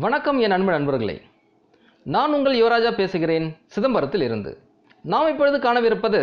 வணக்கம் என் அன்பு நண்பர்களே நான் உங்கள் யுவராஜா பேசுகிறேன் சிதம்பரத்தில் இருந்து நாம் இப்பொழுது காணவிருப்பது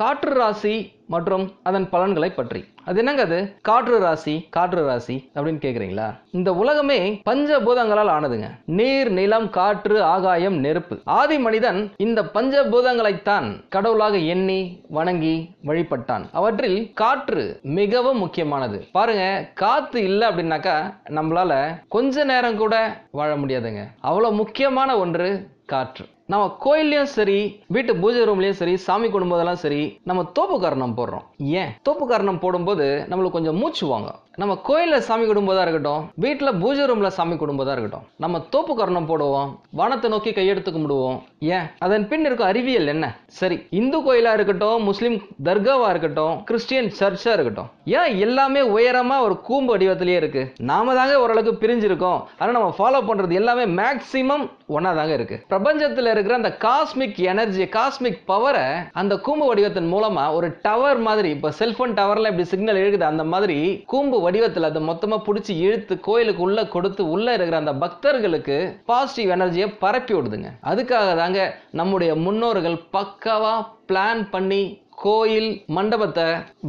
காற்று ராசி மற்றும் அதன் பலன்களை பற்றி அது என்னங்க அது காற்று ராசி காற்று ராசி அப்படின்னு கேட்குறீங்களா இந்த உலகமே பஞ்ச பூதங்களால் ஆனதுங்க நீர் நிலம் காற்று ஆகாயம் நெருப்பு ஆதி மனிதன் இந்த பஞ்ச பூதங்களைத்தான் கடவுளாக எண்ணி வணங்கி வழிபட்டான் அவற்றில் காற்று மிகவும் முக்கியமானது பாருங்க காத்து இல்லை அப்படின்னாக்கா நம்மளால கொஞ்ச நேரம் கூட வாழ முடியாதுங்க அவ்வளோ முக்கியமான ஒன்று காற்று நம்ம கோயில்லையும் சரி வீட்டு பூஜை ரூம்லையும் சரி சாமி குடும்பத்தெல்லாம் சரி நம்ம தோப்பு காரணம் போடுறோம் ஏன் தோப்பு காரணம் போடும்போது நம்மளுக்கு கொஞ்சம் மூச்சு வாங்க நம்ம கோயிலில் சாமி குடும்பதாக இருக்கட்டும் வீட்டில் பூஜை ரூமில் சாமி குடும்பதாக இருக்கட்டும் நம்ம தோப்பு காரணம் போடுவோம் வானத்தை நோக்கி கையெடுத்து கும்பிடுவோம் ஏன் அதன் பின் இருக்கும் அறிவியல் என்ன சரி இந்து கோயிலா இருக்கட்டும் முஸ்லீம் தர்காவா இருக்கட்டும் கிறிஸ்டியன் சர்ச்சா இருக்கட்டும் ஏன் எல்லாமே உயரமா ஒரு கூம்பு வடிவத்திலேயே இருக்கு நாம தாங்க ஓரளவுக்கு பிரிஞ்சிருக்கோம் ஆனால் நம்ம ஃபாலோ பண்றது எல்லாமே மேக்சிமம் ஒன்னா தாங்க இருக்கு பிரபஞ்சத்தில் இருக்கிற அந்த காஸ்மிக் எனர்ஜி காஸ்மிக் பவரை அந்த கூம்பு வடிவத்தின் மூலமா ஒரு டவர் மாதிரி இப்போ செல்போன் டவர்ல இப்படி சிக்னல் இழுக்குது அந்த மாதிரி கூம்பு வடிவத்தில் அதை மொத்தமாக பிடிச்சி இழுத்து கோயிலுக்கு உள்ள கொடுத்து உள்ள இருக்கிற அந்த பக்தர்களுக்கு பாசிட்டிவ் எனர்ஜியை பரப்பி விடுதுங்க அதுக்காக தான் தாங்க நம்முடைய முன்னோர்கள் பக்காவாக பிளான் பண்ணி கோயில் மண்டபத்தை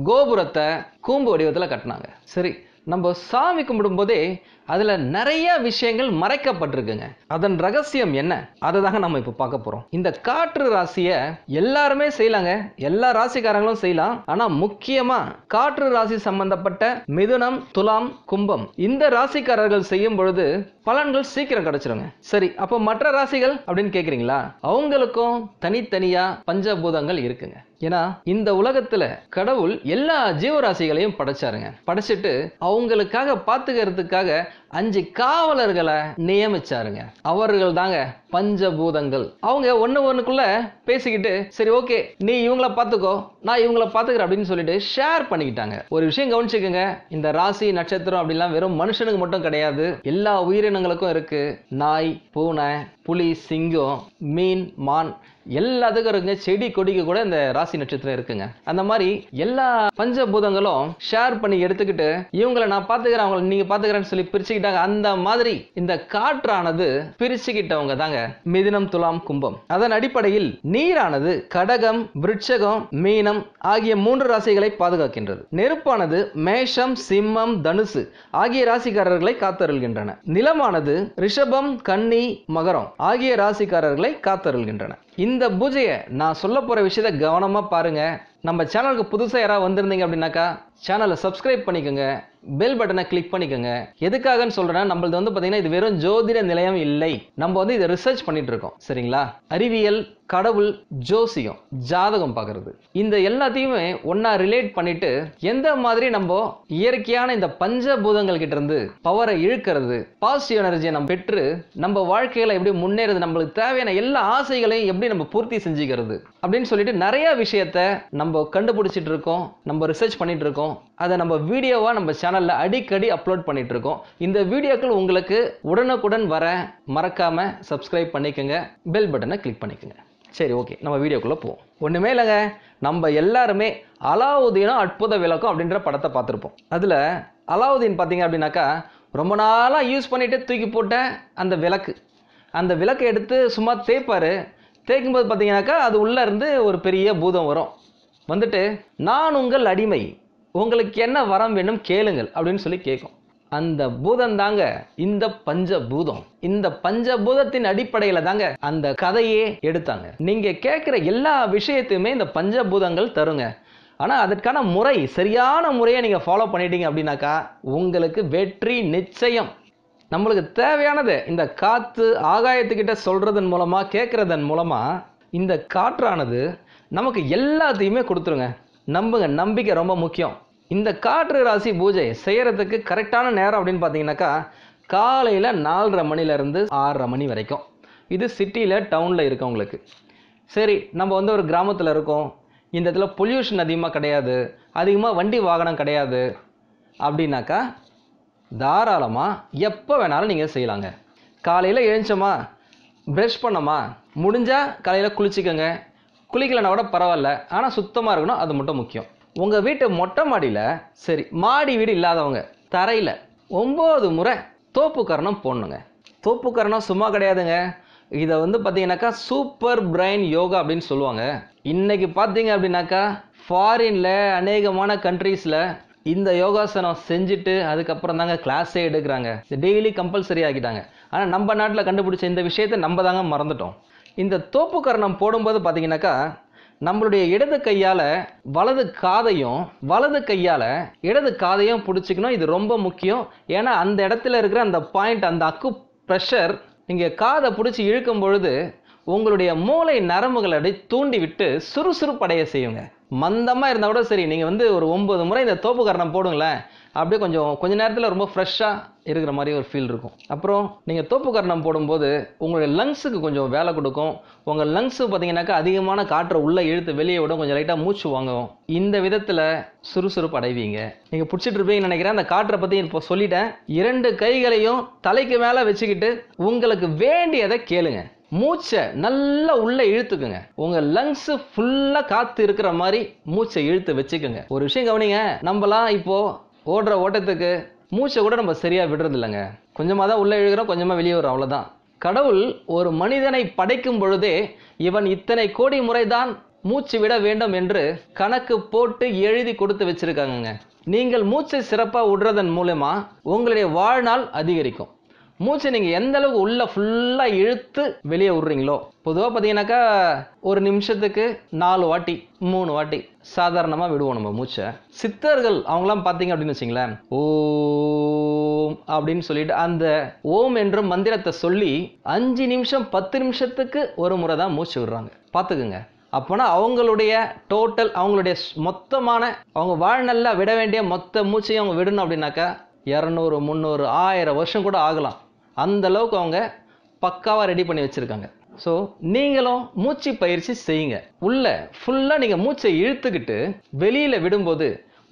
கோபுரத்தை கூம்பு வடிவத்தில் கட்டினாங்க சரி நம்ம சாமி கும்பிடும்போதே அதில் நிறைய விஷயங்கள் மறைக்கப்பட்டிருக்குங்க அதன் ரகசியம் என்ன அதை தாங்க நம்ம இப்போ பார்க்க போகிறோம் இந்த காற்று ராசியை எல்லாருமே செய்யலாங்க எல்லா ராசிக்காரங்களும் செய்யலாம் ஆனால் முக்கியமாக காற்று ராசி சம்பந்தப்பட்ட மிதுனம் துலாம் கும்பம் இந்த ராசிக்காரர்கள் செய்யும் பொழுது பலன்கள் சீக்கிரம் கிடைச்சிருங்க சரி அப்போ மற்ற ராசிகள் அப்படின்னு கேட்குறீங்களா அவங்களுக்கும் தனித்தனியாக பஞ்சபூதங்கள் இருக்குங்க ஏன்னா இந்த உலகத்துல கடவுள் எல்லா ஜீவராசிகளையும் படைச்சாருங்க படைச்சிட்டு அவங்களுக்காக பாத்துக்கிறதுக்காக அஞ்சு காவலர்களை நியமிச்சாருங்க அவர்கள் தாங்க பஞ்சபூதங்கள் அவங்க ஒன்று ஒன்றுக்குள்ள பேசிக்கிட்டு சரி ஓகே நீ இவங்களை பார்த்துக்கோ நான் இவங்கள பார்த்துக்கிறேன் அப்படின்னு சொல்லிட்டு ஷேர் பண்ணிக்கிட்டாங்க ஒரு விஷயம் கவனிச்சுக்கோங்க இந்த ராசி நட்சத்திரம் அப்படிலாம் வெறும் மனுஷனுக்கு மட்டும் கிடையாது எல்லா உயிரினங்களுக்கும் இருக்கு நாய் பூனை புலி சிங்கம் மீன் மான் எல்லாத்துக்கும் இருக்குங்க செடி கொடிக்கு கூட இந்த ராசி நட்சத்திரம் இருக்குங்க அந்த மாதிரி எல்லா பஞ்சபூதங்களும் ஷேர் பண்ணி எடுத்துக்கிட்டு இவங்களை நான் பார்த்துக்கிறேன் அவங்களை நீங்கள் பார்த்துக்கிறேன்னு சொல்லி பிரிச்சுக்கிட்டாங்க அந்த மாதிரி இந்த காற்றானது பிரிச்சுக்கிட்டவங்க தாங்க மிதினம் துலாம் கும்பம் அதன் அடிப்படையில் நீரானது கடகம் விருட்சகம் மீனம் ஆகிய மூன்று ராசிகளை பாதுகாக்கின்றது நெருப்பானது மேஷம் சிம்மம் தனுசு ஆகிய ராசிக்காரர்களை காத்தருள்கின்றன நிலமானது ரிஷபம் கன்னி மகரம் ஆகிய ராசிக்காரர்களை காத்தருள்கின்றன இந்த பூஜையை நான் சொல்ல போகிற விஷயத்தை கவனமாக பாருங்கள் நம்ம சேனலுக்கு புதுசாக யாராவது வந்திருந்தீங்க அப்படின்னாக்கா சேனலை சப்ஸ்கிரைப் பண்ணிக்கோங்க பெல் பட்டனை கிளிக் பண்ணிக்கோங்க எதுக்காகன்னு சொல்கிறேன்னா நம்மளது வந்து பார்த்தீங்கன்னா இது வெறும் ஜோதிட நிலையம் இல்லை நம்ம வந்து இதை ரிசர்ச் பண்ணிட்டு இருக்கோம் சரிங்களா அறிவியல் கடவுள் ஜோசியம் ஜாதகம் பார்க்கறது இந்த எல்லாத்தையுமே ஒன்றா ரிலேட் பண்ணிட்டு எந்த மாதிரி நம்ம இயற்கையான இந்த பஞ்சபூதங்கள் கிட்ட இருந்து பவரை இழுக்கிறது பாசிட்டிவ் எனர்ஜியை நம்ம பெற்று நம்ம வாழ்க்கையில் எப்படி முன்னேறது நம்மளுக்கு தேவையான எல்லா ஆசைகளையும் எப்படி எப்படி நம்ம பூர்த்தி செஞ்சுக்கிறது அப்படின்னு சொல்லிட்டு நிறைய விஷயத்த நம்ம கண்டுபிடிச்சிட்டு இருக்கோம் நம்ம ரிசர்ச் பண்ணிட்டு இருக்கோம் அதை நம்ம வீடியோவா நம்ம சேனலில் அடிக்கடி அப்லோட் பண்ணிட்டு இருக்கோம் இந்த வீடியோக்கள் உங்களுக்கு உடனுக்குடன் வர மறக்காம சப்ஸ்கிரைப் பண்ணிக்கோங்க பெல் பட்டனை கிளிக் பண்ணிக்கோங்க சரி ஓகே நம்ம வீடியோக்குள்ளே போவோம் ஒன்றுமே இல்லைங்க நம்ம எல்லாருமே அலாவுதீனும் அற்புத விளக்கம் அப்படின்ற படத்தை பார்த்துருப்போம் அதில் அலாவுதீன் பார்த்தீங்க அப்படின்னாக்கா ரொம்ப நாளாக யூஸ் பண்ணிட்டு தூக்கி போட்ட அந்த விளக்கு அந்த விளக்கை எடுத்து சும்மா தேய்ப்பார் தேய்க்கும்போது பார்த்தீங்கன்னாக்கா அது உள்ளே இருந்து ஒரு பெரிய பூதம் வரும் வந்துட்டு நான் உங்கள் அடிமை உங்களுக்கு என்ன வரம் வேணும் கேளுங்கள் அப்படின்னு சொல்லி கேட்கும் அந்த பூதம் தாங்க இந்த பஞ்ச பூதம் இந்த பஞ்ச பூதத்தின் அடிப்படையில் தாங்க அந்த கதையே எடுத்தாங்க நீங்கள் கேட்குற எல்லா விஷயத்தையுமே இந்த பஞ்ச பூதங்கள் தருங்க ஆனால் அதற்கான முறை சரியான முறையை நீங்கள் ஃபாலோ பண்ணிட்டீங்க அப்படின்னாக்கா உங்களுக்கு வெற்றி நிச்சயம் நம்மளுக்கு தேவையானது இந்த காற்று ஆகாயத்துக்கிட்ட சொல்கிறதன் மூலமாக கேட்குறதன் மூலமாக இந்த காற்றானது நமக்கு எல்லாத்தையுமே கொடுத்துருங்க நம்புங்க நம்பிக்கை ரொம்ப முக்கியம் இந்த காற்று ராசி பூஜை செய்கிறதுக்கு கரெக்டான நேரம் அப்படின்னு பார்த்தீங்கன்னாக்கா காலையில் நாலரை மணிலேருந்து ஆறரை மணி வரைக்கும் இது சிட்டியில் டவுனில் இருக்கவங்களுக்கு சரி நம்ம வந்து ஒரு கிராமத்தில் இருக்கோம் இந்த இடத்துல பொல்யூஷன் அதிகமாக கிடையாது அதிகமாக வண்டி வாகனம் கிடையாது அப்படின்னாக்கா தாராளமாக எப்போ வேணாலும் நீங்கள் செய்யலாங்க காலையில் எழுந்தோமா ப்ரஷ் பண்ணோமா முடிஞ்சால் காலையில் குளிச்சுக்கோங்க குளிக்கலைன்னா கூட பரவாயில்ல ஆனால் சுத்தமாக இருக்கணும் அது மட்டும் முக்கியம் உங்கள் வீட்டு மொட்டை மாடியில் சரி மாடி வீடு இல்லாதவங்க தரையில் ஒம்பது முறை தோப்புக்கரணம் போடணுங்க தோப்புக்கரணம் சும்மா கிடையாதுங்க இதை வந்து பார்த்தீங்கன்னாக்கா சூப்பர் பிரைன் யோகா அப்படின்னு சொல்லுவாங்க இன்றைக்கி பார்த்தீங்க அப்படின்னாக்கா ஃபாரினில் அநேகமான கண்ட்ரீஸில் இந்த யோகாசனம் செஞ்சுட்டு அதுக்கப்புறம் தாங்க கிளாஸே எடுக்கிறாங்க டெய்லி கம்பல்சரி ஆகிட்டாங்க ஆனால் நம்ம நாட்டில் கண்டுபிடிச்ச இந்த விஷயத்தை நம்ம தாங்க மறந்துட்டோம் இந்த தோப்பு கரணம் போடும்போது பார்த்தீங்கன்னாக்கா நம்மளுடைய இடது கையால் வலது காதையும் வலது கையால் இடது காதையும் பிடிச்சிக்கணும் இது ரொம்ப முக்கியம் ஏன்னா அந்த இடத்துல இருக்கிற அந்த பாயிண்ட் அந்த அக்கு ப்ரெஷர் நீங்கள் காதை பிடிச்சி இழுக்கும் பொழுது உங்களுடைய மூளை நரம்புகளை தூண்டி விட்டு சுறுசுறுப்படைய செய்யுங்க மந்தமாக இருந்தால் கூட சரி நீங்கள் வந்து ஒரு ஒம்பது முறை இந்த தோப்பு கரணம் போடுங்களேன் அப்படியே கொஞ்சம் கொஞ்ச நேரத்தில் ரொம்ப ஃப்ரெஷ்ஷாக இருக்கிற மாதிரி ஒரு ஃபீல் இருக்கும் அப்புறம் நீங்கள் தோப்பு கரணம் போடும்போது உங்களுடைய லங்ஸுக்கு கொஞ்சம் வேலை கொடுக்கும் உங்கள் லங்ஸு பார்த்தீங்கன்னாக்கா அதிகமான காற்றை உள்ளே இழுத்து வெளியே விடும் கொஞ்சம் லைட்டாக மூச்சு வாங்கும் இந்த விதத்தில் சுறுசுறுப்பு அடைவீங்க நீங்கள் பிடிச்சிட்டு இருப்பீங்கன்னு நினைக்கிறேன் அந்த காற்றை பற்றி இப்போ சொல்லிட்டேன் இரண்டு கைகளையும் தலைக்கு மேலே வச்சுக்கிட்டு உங்களுக்கு வேண்டியதை கேளுங்கள் மூச்சை நல்லா உள்ளே இழுத்துக்குங்க உங்கள் லங்ஸ் ஃபுல்லாக காற்று இருக்கிற மாதிரி மூச்சை இழுத்து வச்சுக்கோங்க ஒரு விஷயம் கவனிங்க நம்மலாம் இப்போது ஓடுற ஓட்டத்துக்கு மூச்சை கூட நம்ம சரியாக விடுறது இல்லைங்க கொஞ்சமாக தான் உள்ளே இழுக்கிறோம் கொஞ்சமாக வெளியே வரும் அவ்வளோதான் கடவுள் ஒரு மனிதனை படைக்கும் பொழுதே இவன் இத்தனை கோடி முறைதான் மூச்சு விட வேண்டும் என்று கணக்கு போட்டு எழுதி கொடுத்து வச்சிருக்காங்கங்க நீங்கள் மூச்சை சிறப்பாக விடுறதன் மூலமா உங்களுடைய வாழ்நாள் அதிகரிக்கும் மூச்சை நீங்கள் எந்த அளவுக்கு உள்ளே ஃபுல்லாக இழுத்து வெளியே விடுறீங்களோ பொதுவாக பார்த்தீங்கன்னாக்கா ஒரு நிமிஷத்துக்கு நாலு வாட்டி மூணு வாட்டி சாதாரணமாக விடுவோம் நம்ம மூச்சை சித்தர்கள் அவங்களாம் பார்த்தீங்க அப்படின்னு வச்சிங்களேன் ஓம் அப்படின்னு சொல்லிட்டு அந்த ஓம் என்ற மந்திரத்தை சொல்லி அஞ்சு நிமிஷம் பத்து நிமிஷத்துக்கு ஒரு முறை தான் மூச்சு விடுறாங்க பார்த்துக்குங்க அப்போனா அவங்களுடைய டோட்டல் அவங்களுடைய மொத்தமான அவங்க வாழ்நல்ல விட வேண்டிய மொத்த மூச்சையும் அவங்க விடணும் அப்படின்னாக்கா இரநூறு முந்நூறு ஆயிரம் வருஷம் கூட ஆகலாம் அந்தளவுக்கு அவங்க பக்காவாக ரெடி பண்ணி வச்சுருக்காங்க ஸோ நீங்களும் மூச்சு பயிற்சி செய்யுங்க உள்ளே ஃபுல்லாக நீங்கள் மூச்சை இழுத்துக்கிட்டு வெளியில் விடும்போது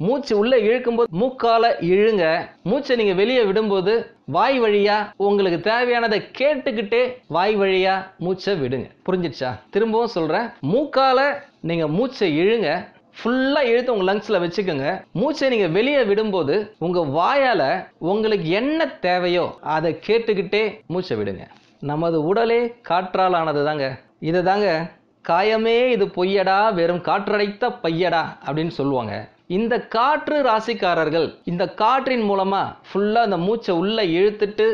மூச்சு உள்ளே இழுக்கும்போது மூக்கால இழுங்க மூச்சை நீங்கள் வெளியே விடும்போது வாய் வழியாக உங்களுக்கு தேவையானதை கேட்டுக்கிட்டே வாய் வழியாக மூச்சை விடுங்க புரிஞ்சிடுச்சா திரும்பவும் சொல்கிறேன் மூக்கால நீங்கள் மூச்சை இழுங்க ஃபுல்லாக எழுத்து உங்கள் லங்ஸில் வச்சுக்கோங்க மூச்சை நீங்கள் வெளியே விடும்போது உங்கள் வாயால் உங்களுக்கு என்ன தேவையோ அதை கேட்டுக்கிட்டே மூச்சை விடுங்க நமது உடலே காற்றால் ஆனது தாங்க இதை தாங்க காயமே இது பொய்யடா வெறும் காற்றடைத்த பையடா அப்படின்னு சொல்லுவாங்க இந்த காற்று ராசிக்காரர்கள் இந்த காற்றின் மூலமா ஃபுல்லா இந்த மூச்சை உள்ள இழுத்துட்டு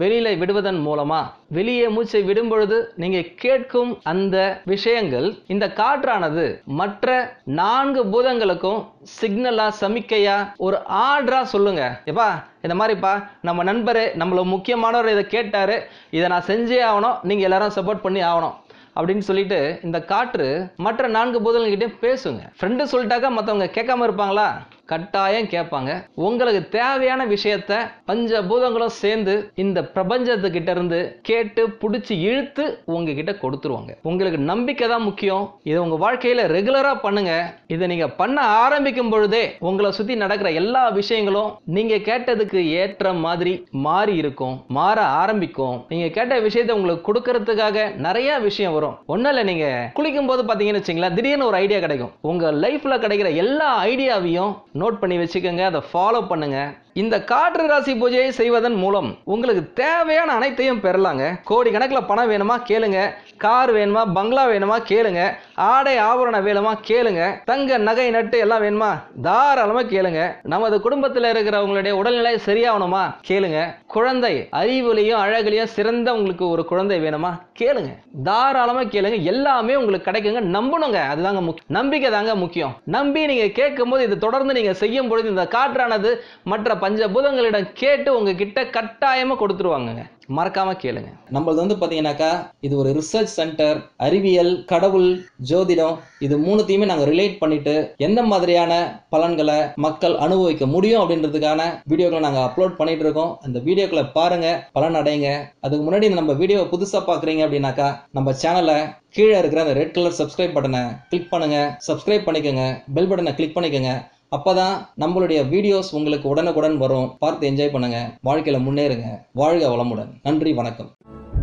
வெளியில விடுவதன் மூலமா வெளியே மூச்சை விடும் பொழுது நீங்க கேட்கும் அந்த விஷயங்கள் இந்த காற்றானது மற்ற நான்கு பூதங்களுக்கும் சிக்னலா சமிக்கையா ஒரு ஆர்டரா சொல்லுங்க எப்பா இந்த மாதிரிப்பா நம்ம நண்பரு நம்மள முக்கியமானவர் இதை கேட்டாரு இதை நான் செஞ்சே ஆகணும் நீங்க எல்லாரும் சப்போர்ட் பண்ணி ஆகணும் அப்படின்னு சொல்லிட்டு இந்த காற்று மற்ற நான்கு பூதங்கள்கிட்டயும் பேசுங்க ஃப்ரெண்டு சொல்லிட்டாக்கா மற்றவங்க கேட்காம இருப்பாங்களா கட்டாயம் கேட்பாங்க உங்களுக்கு தேவையான விஷயத்த பஞ்சபூதங்களும் சேர்ந்து இந்த பிரபஞ்சத்துக்கிட்ட இருந்து கேட்டு பிடிச்சி இழுத்து உங்ககிட்ட கொடுத்துருவாங்க உங்களுக்கு நம்பிக்கை தான் முக்கியம் இதை உங்க வாழ்க்கையில ரெகுலரா பண்ணுங்க இதை நீங்க பண்ண ஆரம்பிக்கும் பொழுதே உங்களை சுத்தி நடக்கிற எல்லா விஷயங்களும் நீங்க கேட்டதுக்கு ஏற்ற மாதிரி மாறி இருக்கும் மாற ஆரம்பிக்கும் நீங்க கேட்ட விஷயத்தை உங்களுக்கு கொடுக்கறதுக்காக நிறைய விஷயம் வரும் ஒன்றும் இல்லை நீங்க குளிக்கும் போது பாத்தீங்கன்னு வச்சுங்களேன் திடீர்னு ஒரு ஐடியா கிடைக்கும் உங்க லைஃப்ல கிடைக்கிற எல்லா ஐடியாவையும் நோட் பண்ணி வச்சுக்கோங்க அதை ஃபாலோ பண்ணுங்கள் இந்த காற்று ராசி பூஜையை செய்வதன் மூலம் உங்களுக்கு தேவையான அனைத்தையும் பெறலாங்க கோடிக்கணக்கில் பணம் வேணுமா கேளுங்க கார் வேணுமா பங்களா வேணுமா கேளுங்க ஆடை ஆபரண வேணுமா கேளுங்க தங்க நகை நட்டு எல்லாம் வேணுமா தாராளமாக கேளுங்க நமது குடும்பத்தில் இருக்கிறவங்களுடைய உடல்நிலை சரியாகணுமா கேளுங்க குழந்தை அறிவுலையும் அழகுலையும் சிறந்த உங்களுக்கு ஒரு குழந்தை வேணுமா கேளுங்க தாராளமாக கேளுங்க எல்லாமே உங்களுக்கு கிடைக்குங்க நம்பணுங்க அதுதாங்க நம்பிக்கை தாங்க முக்கியம் நம்பி நீங்கள் கேட்கும் போது இதை தொடர்ந்து நீங்கள் செய்யும் பொழுது இந்த காற்றானது மற்ற பஞ்சபூதங்களிடம் கேட்டு உங்ககிட்ட கட்டாயமாக கொடுத்துருவாங்கங்க மறக்காம கேளுங்க நம்மளது வந்து பார்த்தீங்கன்னாக்கா இது ஒரு ரிசர்ச் சென்டர் அறிவியல் கடவுள் ஜோதிடம் இது மூணுத்தையுமே நாங்கள் ரிலேட் பண்ணிட்டு எந்த மாதிரியான பலன்களை மக்கள் அனுபவிக்க முடியும் அப்படின்றதுக்கான வீடியோக்களை நாங்கள் அப்லோட் பண்ணிட்டு இருக்கோம் அந்த வீடியோக்களை பாருங்க பலன் அடையுங்க அதுக்கு முன்னாடி நம்ம வீடியோவை புதுசாக பார்க்குறீங்க அப்படின்னாக்கா நம்ம சேனலை கீழே இருக்கிற அந்த ரெட் கலர் சப்ஸ்கிரைப் பட்டனை கிளிக் பண்ணுங்க சப்ஸ்கிரைப் பண்ணிக்கோங்க பெல் பட்டனை கிளிக் பண்ணிக்கோங்க அப்பதான் நம்மளுடைய வீடியோஸ் உங்களுக்கு உடனுக்குடன் வரும் பார்த்து என்ஜாய் பண்ணுங்க வாழ்க்கையில முன்னேறுங்க வாழ்க வளமுடன் நன்றி வணக்கம்